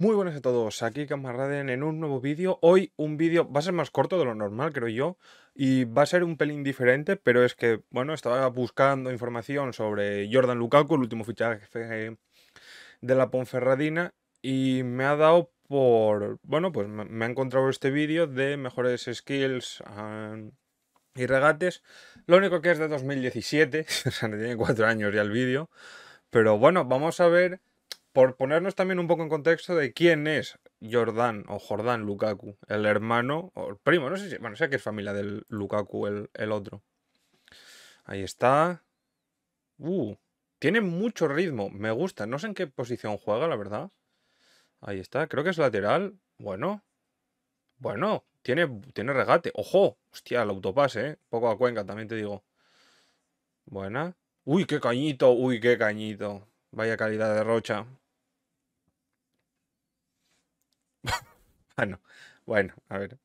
Muy buenas a todos, aquí Camaraden en un nuevo vídeo. Hoy un vídeo va a ser más corto de lo normal, creo yo, y va a ser un pelín diferente, pero es que, bueno, estaba buscando información sobre Jordan Lukaku, el último fichaje de la Ponferradina, y me ha dado por, bueno, pues me ha encontrado este vídeo de mejores skills y regates. Lo único que es de 2017, o sea, tiene cuatro años ya el vídeo, pero bueno, vamos a ver por ponernos también un poco en contexto de quién es Jordán o Jordán Lukaku, el hermano o el primo, no sé si, bueno, sé que es familia del Lukaku el, otro. Ahí está. Uh, tiene mucho ritmo, me gusta, no sé en qué posición juega, la verdad. Ahí está, creo que es lateral. Bueno, bueno, tiene, tiene regate. ¡Ojo! Hostia, el autopase, ¿eh? Poco a Cuenca, también te digo. Buena. ¡Uy, qué cañito! ¡Uy, qué cañito! Vaya calidad de rocha. bueno, bueno, a ver.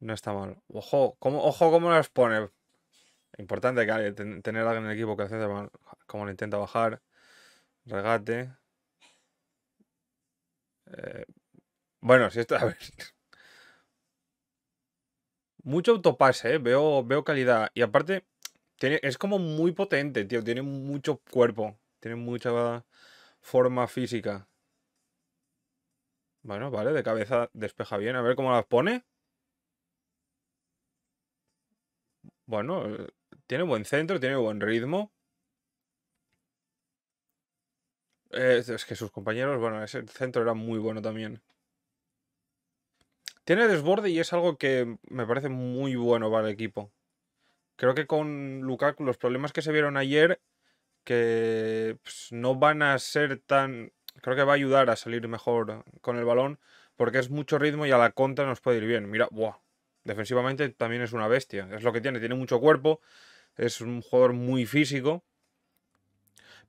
No está mal. Ojo, cómo, ojo cómo las pone. Importante que tener alguien en el equipo que hace como lo intenta bajar. Regate. Eh, bueno, si está. A ver. Mucho autopase, ¿eh? veo, veo calidad. Y aparte, es como muy potente, tío. Tiene mucho cuerpo. Tiene mucha forma física. Bueno, vale, de cabeza despeja bien. A ver cómo las pone. Bueno, tiene buen centro, tiene buen ritmo. es que sus compañeros, bueno, ese centro era muy bueno también. Tiene desborde y es algo que me parece muy bueno para el equipo. Creo que con Lukaku los problemas que se vieron ayer que pues, no van a ser tan... Creo que va a ayudar a salir mejor con el balón porque es mucho ritmo y a la contra nos puede ir bien. Mira, ¡buah! defensivamente también es una bestia. Es lo que tiene, tiene mucho cuerpo, es un jugador muy físico,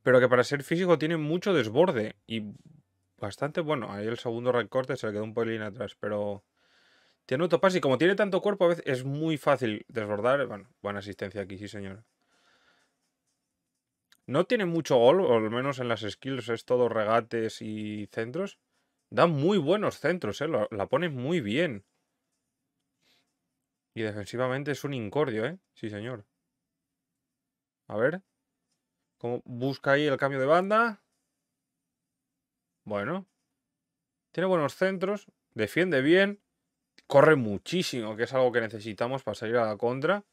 pero que para ser físico tiene mucho desborde y bastante bueno. Ahí el segundo recorte se le quedó un pelín atrás, pero tiene paso. y como tiene tanto cuerpo a veces es muy fácil desbordar. Bueno, buena asistencia aquí, sí señor. No tiene mucho gol, o al menos en las skills es todo regates y centros. Da muy buenos centros, ¿eh? la, pone muy bien. Y defensivamente es un incordio, ¿eh? Sí, señor. A ver. ¿Cómo busca ahí el cambio de banda? Bueno. Tiene buenos centros. Defiende bien. Corre muchísimo, que es algo que necesitamos para salir a la contra.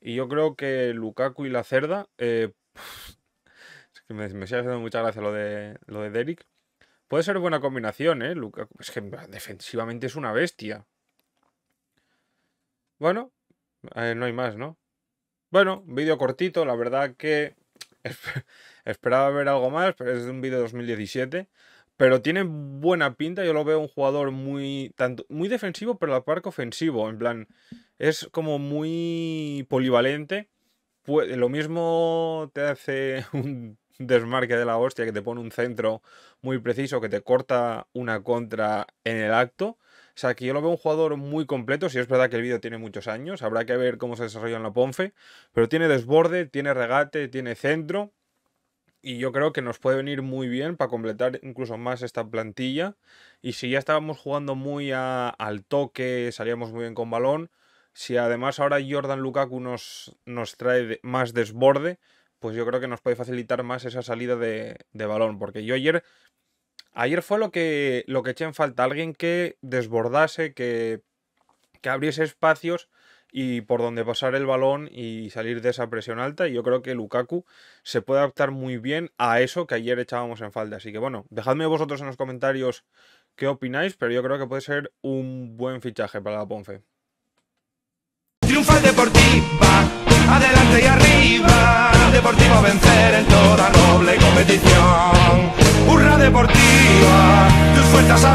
Y yo creo que Lukaku y la Cerda eh, me, me haciendo mucha gracia lo de, lo de Derek. Puede ser buena combinación, ¿eh? Es que defensivamente es una bestia. Bueno, eh, no hay más, ¿no? Bueno, vídeo cortito, la verdad que esperaba ver algo más, pero es un vídeo de 2017. Pero tiene buena pinta, yo lo veo un jugador muy, tanto, muy defensivo, pero a la par ofensivo. En plan, es como muy polivalente. Lo mismo te hace un desmarque de la hostia, que te pone un centro muy preciso, que te corta una contra en el acto. O sea, que yo lo veo un jugador muy completo. Si es verdad que el vídeo tiene muchos años, habrá que ver cómo se desarrolla en la Ponfe. Pero tiene desborde, tiene regate, tiene centro. Y yo creo que nos puede venir muy bien para completar incluso más esta plantilla. Y si ya estábamos jugando muy al toque, salíamos muy bien con balón. Si además ahora Jordan Lukaku nos, nos trae más desborde, pues yo creo que nos puede facilitar más esa salida de, balón. Porque yo ayer, ayer fue lo que, lo que eché en falta, alguien que desbordase, que, abriese espacios y por donde pasar el balón y salir de esa presión alta. Y yo creo que Lukaku se puede adaptar muy bien a eso que ayer echábamos en falta. Así que bueno, dejadme vosotros en los comentarios qué opináis, pero yo creo que puede ser un buen fichaje para la Ponfe. Triunfa deportiva, adelante Deportivo vencer en toda noble competición. ¡Hurra Deportiva, tus fuerzas